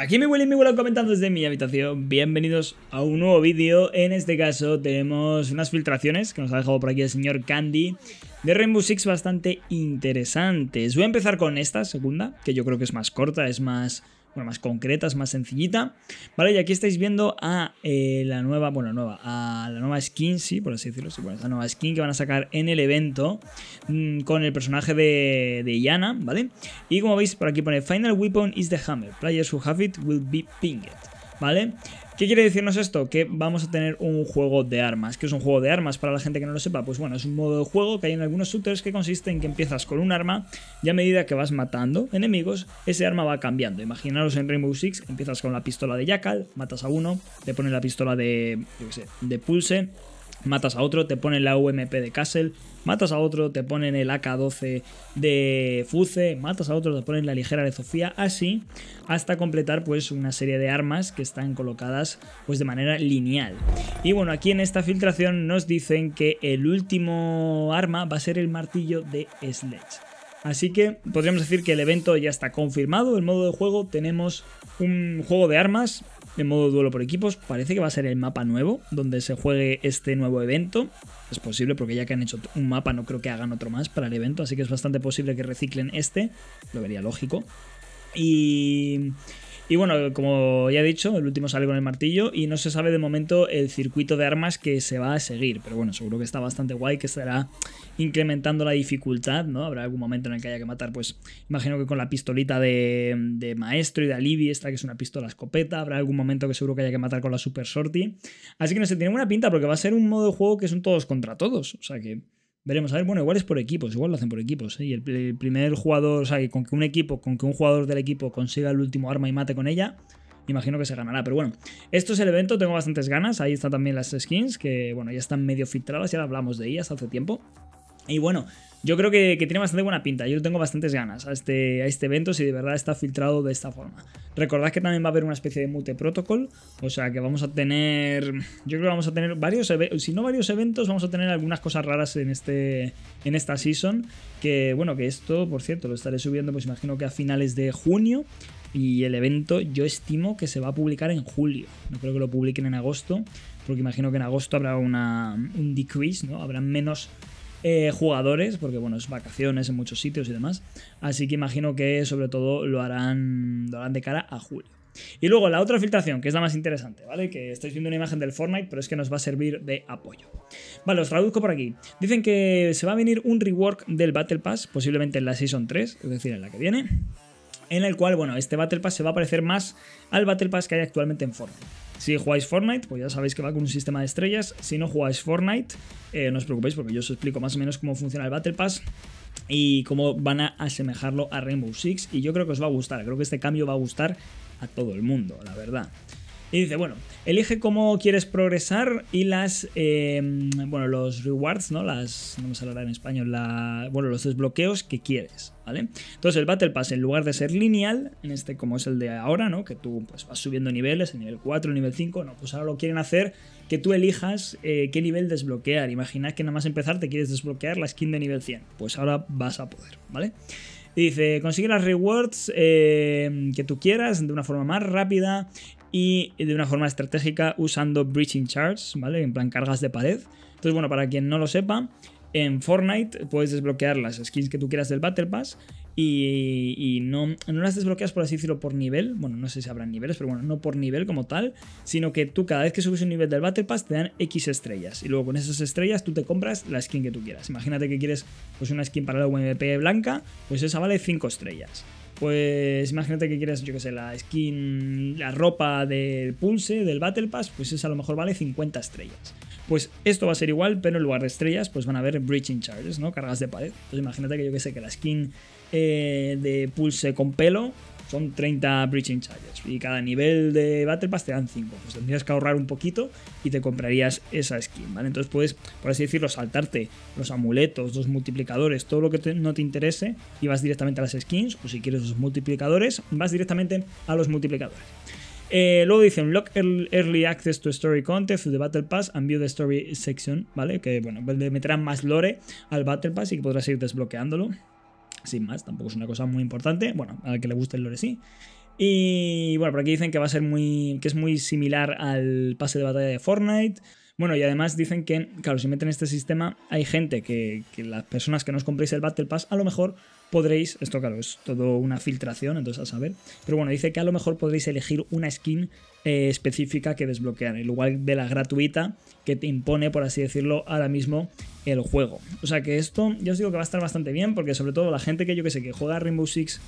Aquí mi Willy y mi Willow comentando desde mi habitación. Bienvenidos a un nuevo vídeo. En este caso tenemos unas filtraciones que nos ha dejado por aquí el señor Candy de Rainbow Six bastante interesantes. Voy a empezar con esta segunda, que yo creo que es más corta, es más bueno, más concretas, más sencillita. Vale, y aquí estáis viendo a eh, la nueva, bueno, nueva, a la nueva skin, sí, por así decirlo, La nueva skin que van a sacar en el evento mm, con el personaje de, de Yana, ¿vale? Y como veis, por aquí pone Final Weapon is the Hammer. Players who have it will be pinged. ¿Vale? ¿Qué quiere decirnos esto? Que vamos a tener un juego de armas. ¿Qué es un juego de armas? Para la gente que no lo sepa, pues bueno, es un modo de juego que hay en algunos shooters que consiste en que empiezas con un arma y a medida que vas matando enemigos, ese arma va cambiando. Imaginaros en Rainbow Six, empiezas con la pistola de Jackal, matas a uno, te pones la pistola de, sé, de Pulse, matas a otro, te ponen la UMP de Castle, matas a otro, te ponen el AK-12 de Fuce, matas a otro, te ponen la ligera de Sofía, así hasta completar pues una serie de armas que están colocadas pues de manera lineal. Y bueno, aquí en esta filtración nos dicen que el último arma va a ser el martillo de Sledge. Así que podríamos decir que el evento ya está confirmado, el modo de juego, tenemos un juego de armas en modo duelo por equipos. Parece que va a ser el mapa nuevo donde se juegue este nuevo evento. Es posible porque ya que han hecho un mapa no creo que hagan otro más para el evento, así que es bastante posible que reciclen este. Lo vería lógico. Y... Y bueno, como ya he dicho, el último sale con el martillo y no se sabe de momento el circuito de armas que se va a seguir, pero bueno, seguro que está bastante guay, que estará incrementando la dificultad, ¿no? Habrá algún momento en el que haya que matar, pues imagino que con la pistolita de, de maestro y de Alibi, esta que es una pistola escopeta, habrá algún momento que seguro que haya que matar con la super sortie. Así que no sé, tiene buena pinta porque va a ser un modo de juego que son todos contra todos, o sea que... Veremos, a ver, bueno, igual es por equipos, igual lo hacen por equipos. ¿eh? Y el, primer jugador, o sea, que con que un equipo, con que un jugador del equipo consiga el último arma y mate con ella, imagino que se ganará. Pero bueno, esto es el evento, tengo bastantes ganas. Ahí están también las skins, que bueno, ya están medio filtradas, ya hablamos de ellas hace tiempo. Y bueno, yo creo que, tiene bastante buena pinta. Yo tengo bastantes ganas a este, a este evento si de verdad está filtrado de esta forma. Recordad que también va a haber una especie de mute protocol. O sea que vamos a tener. Yo creo que vamos a tener varios eventos. Si no varios eventos, vamos a tener algunas cosas raras en, este, en esta season. Que bueno, que esto, por cierto, lo estaré subiendo, pues imagino que a finales de junio. Y el evento yo estimo que se va a publicar en julio. No creo que lo publiquen en agosto, porque imagino que en agosto habrá una, un decrease, ¿no? Habrá menos eh, jugadores, porque bueno, es vacaciones en muchos sitios y demás. Así que imagino que sobre todo lo harán, lo harán de cara a julio. Y luego la otra filtración, que es la más interesante, ¿vale? Que estáis viendo una imagen del Fortnite, pero es que nos va a servir de apoyo. Vale, os traduzco por aquí. Dicen que se va a venir un rework del Battle Pass, posiblemente en la Season 3, es decir, en la que viene. En el cual, bueno, este Battle Pass se va a parecer más al Battle Pass que hay actualmente en Fortnite. Si jugáis Fortnite, pues ya sabéis que va con un sistema de estrellas. Si no jugáis Fortnite, eh, no os preocupéis porque yo os explico más o menos cómo funciona el Battle Pass y cómo van a asemejarlo a Rainbow Six. Y yo creo que os va a gustar, creo que este cambio va a gustar a todo el mundo, la verdad. Y dice, bueno, elige cómo quieres progresar y las, em, bueno, los rewards, ¿no? Las, no me hablar en español, la, bueno, los desbloqueos que quieres, ¿vale? Entonces el Battle Pass, en lugar de ser lineal, en este como es el de ahora, ¿no? Que tú pues vas subiendo niveles, el nivel 4, el nivel 5, no, pues ahora lo quieren hacer que tú elijas eh, qué nivel desbloquear. Imagina que nada más empezar te quieres desbloquear la skin de nivel 100, pues ahora vas a poder, ¿vale? Y dice, consigue las rewards eh, que tú quieras de una forma más rápida y de una forma estratégica usando breaching charts, ¿vale? En plan cargas de pared. Entonces, bueno, para quien no lo sepa, en Fortnite puedes desbloquear las skins que tú quieras del Battle Pass y, no, no, las desbloqueas, por así decirlo, por nivel. Bueno, no sé si habrán niveles, pero bueno, no por nivel como tal, sino que tú cada vez que subes un nivel del Battle Pass te dan X estrellas y luego con esas estrellas tú te compras la skin que tú quieras. Imagínate que quieres pues, una skin para la MVP blanca, pues esa vale 5 estrellas. Pues imagínate que quieras, yo que sé, la skin, la ropa del Pulse, del Battle Pass, pues esa a lo mejor vale 50 estrellas. Pues esto va a ser igual, pero en lugar de estrellas, pues van a haber breaching charges, ¿no? Cargas de pared. Entonces imagínate que yo que sé, que la skin eh, de Pulse con pelo son 30 Breaching Charges y cada nivel de Battle Pass te dan 5. Pues tendrías que ahorrar un poquito y te comprarías esa skin, ¿vale? Entonces puedes, por así decirlo, saltarte los amuletos, los multiplicadores, todo lo que no te interese y vas directamente a las skins o si quieres los multiplicadores, vas directamente a los multiplicadores. Eh, luego dicen Lock Early Access to Story Content through the Battle Pass and View the Story Section, ¿vale? Que bueno, le meterán más lore al Battle Pass y podrás ir desbloqueándolo sin más, tampoco es una cosa muy importante. Bueno, a que le guste el lore sí. Y bueno, por aquí dicen que va a ser muy. que es muy similar al pase de batalla de Fortnite. Bueno, y además dicen que, claro, si meten este sistema, hay gente que, las personas que no os compréis el Battle Pass, a lo mejor podréis, esto claro, es todo una filtración, entonces a saber, pero bueno, dice que a lo mejor podréis elegir una skin eh, específica que desbloquear, en lugar de la gratuita que te impone, por así decirlo, ahora mismo el juego. O sea que esto, yo os digo que va a estar bastante bien, porque sobre todo la gente que yo que sé, que juega Rainbow Six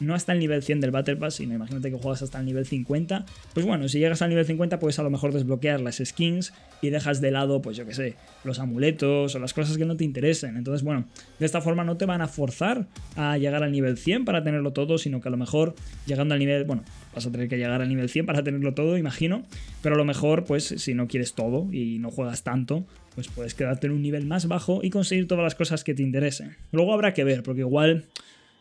no hasta el nivel 100 del Battle Pass, sino imagínate que juegas hasta el nivel 50, pues bueno, si llegas al nivel 50 puedes a lo mejor desbloquear las skins y dejas de lado, pues yo qué sé, los amuletos o las cosas que no te interesen. Entonces, bueno, de esta forma no te van a forzar a llegar al nivel 100 para tenerlo todo, sino que a lo mejor llegando al nivel, bueno, vas a tener que llegar al nivel 100 para tenerlo todo, imagino, pero a lo mejor, pues si no quieres todo y no juegas tanto, pues puedes quedarte en un nivel más bajo y conseguir todas las cosas que te interesen. Luego habrá que ver, porque igual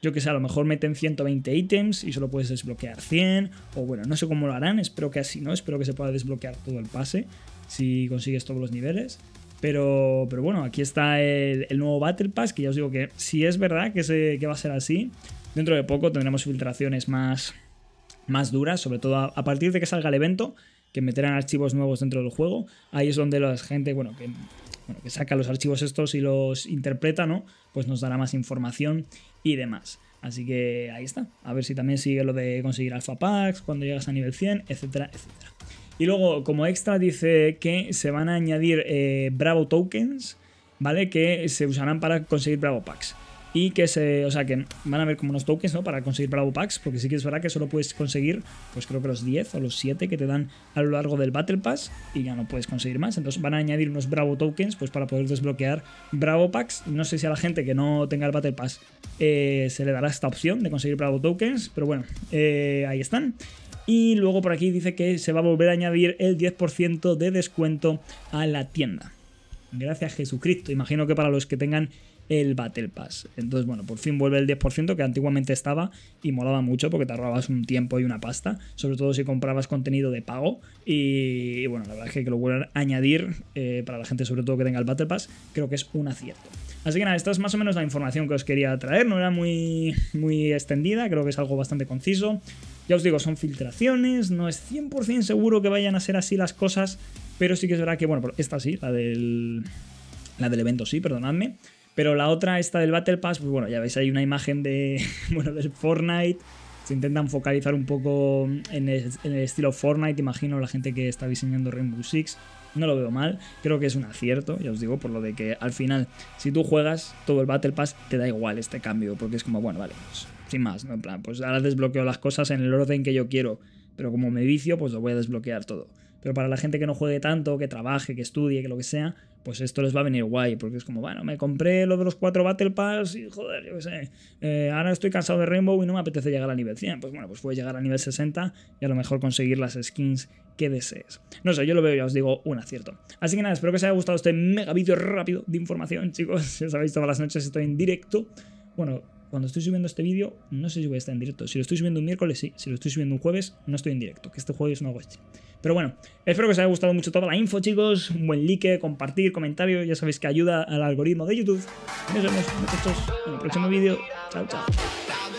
yo que sé, a lo mejor meten 120 ítems y solo puedes desbloquear 100, o bueno, no sé cómo lo harán, espero que así, ¿no? Espero que se pueda desbloquear todo el pase si consigues todos los niveles. Pero, pero bueno, aquí está el, nuevo Battle Pass, que ya os digo que si es verdad que, se, va a ser así, dentro de poco tendremos filtraciones más, más duras, sobre todo a partir de que salga el evento, que meterán archivos nuevos dentro del juego. Ahí es donde la gente, bueno, que que saca los archivos estos y los interpreta, ¿no? Pues nos dará más información y demás. Así que ahí está. A ver si también sigue lo de conseguir alfa packs cuando llegas a nivel 100, etcétera, etcétera. Y luego, como extra, dice que se van a añadir eh, Bravo Tokens, ¿vale? Que se usarán para conseguir Bravo Packs y que se, o sea, que van a haber como unos tokens, ¿no? Para conseguir Bravo Packs, porque sí que es verdad que solo puedes conseguir, pues creo que los 10 o los 7 que te dan a lo largo del Battle Pass y ya no puedes conseguir más. Entonces van a añadir unos Bravo Tokens, pues para poder desbloquear Bravo Packs. No sé si a la gente que no tenga el Battle Pass eh, se le dará esta opción de conseguir Bravo Tokens, pero bueno, eh, ahí están. Y luego por aquí dice que se va a volver a añadir el 10% de descuento a la tienda. Gracias Jesucristo. Imagino que para los que tengan el Battle Pass. Entonces, bueno, por fin vuelve el 10% que antiguamente estaba y molaba mucho porque te ahorrabas un tiempo y una pasta, sobre todo si comprabas contenido de pago. Y, bueno, la verdad es que, que lo añadir eh, para la gente, sobre todo que tenga el Battle Pass, creo que es un acierto. Así que nada, esta es más o menos la información que os quería traer, no era muy, muy extendida, creo que es algo bastante conciso. Ya os digo, son filtraciones, no es 100% seguro que vayan a ser así las cosas, pero sí que es verdad que, bueno, esta sí, la del, la del evento sí, perdonadme. Pero la otra, esta del Battle Pass, pues bueno, ya veis, hay una imagen de, bueno, del Fortnite. Se intentan focalizar un poco en el, estilo Fortnite, imagino, la gente que está diseñando Rainbow Six. No lo veo mal, creo que es un acierto, ya os digo, por lo de que al final, si tú juegas todo el Battle Pass, te da igual este cambio, porque es como, bueno, vale, pues, sin más, En plan, pues ahora desbloqueo las cosas en el orden que yo quiero, pero como me vicio, pues lo voy a desbloquear todo. Pero para la gente que no juegue tanto, que trabaje, que estudie, que lo que sea, pues esto les va a venir guay, porque es como, bueno, me compré lo de los cuatro Battle Pass y joder, yo qué sé, eh, ahora estoy cansado de Rainbow y no me apetece llegar a nivel 100. Pues bueno, pues puedes llegar al nivel 60 y a lo mejor conseguir las skins que desees. No sé, yo lo veo, ya os digo, un acierto. Así que nada, espero que os haya gustado este mega vídeo rápido de información, chicos. Ya sabéis, todas las noches estoy en directo. Bueno, cuando estoy subiendo este vídeo, no sé si voy a estar en directo. Si lo estoy subiendo un miércoles, sí. Si lo estoy subiendo un jueves, no estoy en directo. Que este jueves es hago este. Pero bueno, espero que os haya gustado mucho toda la info, chicos. Un buen like, compartir, comentario. Ya sabéis que ayuda al algoritmo de YouTube. Nos vemos, muchachos, en el próximo vídeo. Chao, chao.